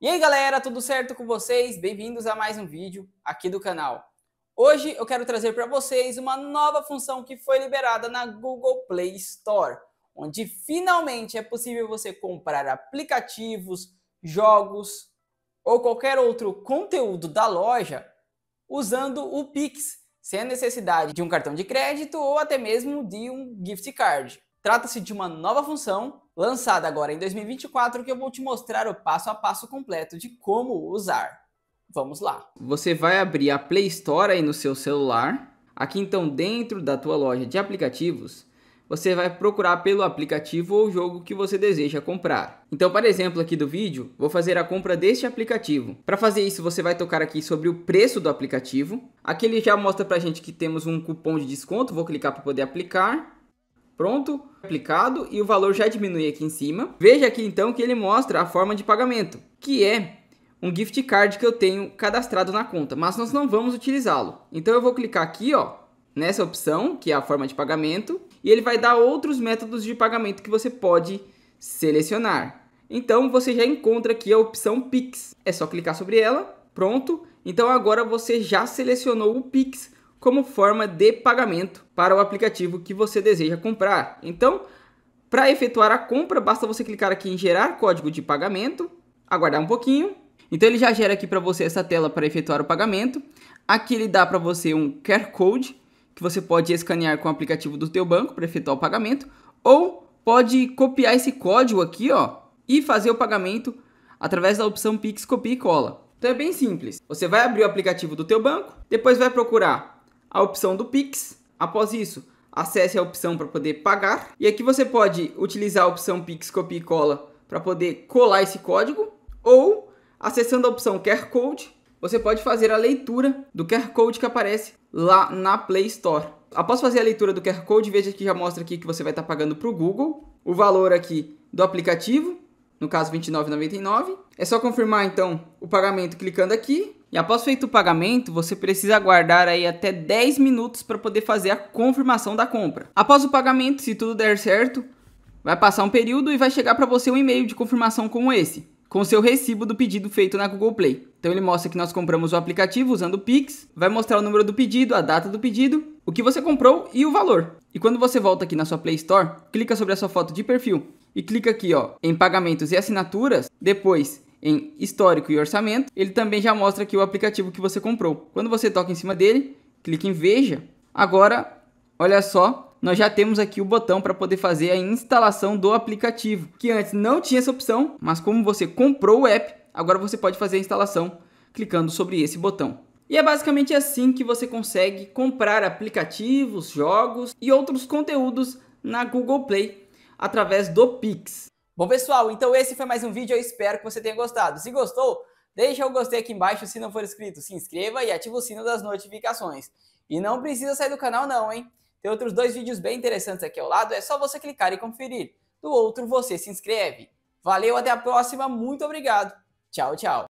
E aí galera, tudo certo com vocês? Bem-vindos a mais um vídeo aqui do canal. Hoje eu quero trazer para vocês uma nova função que foi liberada na Google Play Store, onde finalmente é possível você comprar aplicativos, jogos ou qualquer outro conteúdo da loja usando o Pix, sem a necessidade de um cartão de crédito ou até mesmo de um gift card. Trata-se de uma nova função lançada agora em 2024 que eu vou te mostrar o passo a passo completo de como usar. Vamos lá. Você vai abrir a Play Store aí no seu celular. Aqui então dentro da tua loja de aplicativos, você vai procurar pelo aplicativo ou jogo que você deseja comprar. Então, para exemplo aqui do vídeo, vou fazer a compra deste aplicativo. Para fazer isso, você vai tocar aqui sobre o preço do aplicativo. Aqui ele já mostra para gente que temos um cupom de desconto, vou clicar para poder aplicar pronto, aplicado e o valor já diminui aqui em cima. Veja aqui então que ele mostra a forma de pagamento, que é um gift card que eu tenho cadastrado na conta, mas nós não vamos utilizá-lo. Então eu vou clicar aqui, ó, nessa opção, que é a forma de pagamento, e ele vai dar outros métodos de pagamento que você pode selecionar. Então você já encontra aqui a opção Pix. É só clicar sobre ela, pronto. Então agora você já selecionou o Pix como forma de pagamento para o aplicativo que você deseja comprar. Então, para efetuar a compra, basta você clicar aqui em gerar código de pagamento, aguardar um pouquinho. Então ele já gera aqui para você essa tela para efetuar o pagamento. Aqui ele dá para você um QR Code que você pode escanear com o aplicativo do teu banco para efetuar o pagamento ou pode copiar esse código aqui, ó, e fazer o pagamento através da opção Pix Copia e Cola. Então é bem simples. Você vai abrir o aplicativo do teu banco, depois vai procurar a opção do Pix. Após isso, acesse a opção para poder pagar. E aqui você pode utilizar a opção Pix copia e cola para poder colar esse código ou acessando a opção QR Code, você pode fazer a leitura do QR Code que aparece lá na Play Store. Após fazer a leitura do QR Code, veja que já mostra aqui que você vai estar tá pagando para o Google, o valor aqui do aplicativo, no caso R$ 29,99. É só confirmar então o pagamento clicando aqui e após feito o pagamento, você precisa aguardar aí até 10 minutos para poder fazer a confirmação da compra. Após o pagamento, se tudo der certo, vai passar um período e vai chegar para você um e-mail de confirmação como esse, com seu recibo do pedido feito na Google Play. Então ele mostra que nós compramos o aplicativo usando o Pix, vai mostrar o número do pedido, a data do pedido, o que você comprou e o valor. E quando você volta aqui na sua Play Store, clica sobre a sua foto de perfil e clica aqui ó, em pagamentos e assinaturas, depois em histórico e orçamento, ele também já mostra aqui o aplicativo que você comprou. Quando você toca em cima dele, clica em veja. Agora, olha só, nós já temos aqui o botão para poder fazer a instalação do aplicativo, que antes não tinha essa opção, mas como você comprou o app, agora você pode fazer a instalação clicando sobre esse botão. E é basicamente assim que você consegue comprar aplicativos, jogos e outros conteúdos na Google Play através do Pix. Bom, pessoal, então esse foi mais um vídeo. Eu espero que você tenha gostado. Se gostou, deixa o gostei aqui embaixo. Se não for inscrito, se inscreva e ative o sino das notificações. E não precisa sair do canal, não, hein? Tem outros dois vídeos bem interessantes aqui ao lado. É só você clicar e conferir. Do outro, você se inscreve. Valeu, até a próxima. Muito obrigado. Tchau, tchau.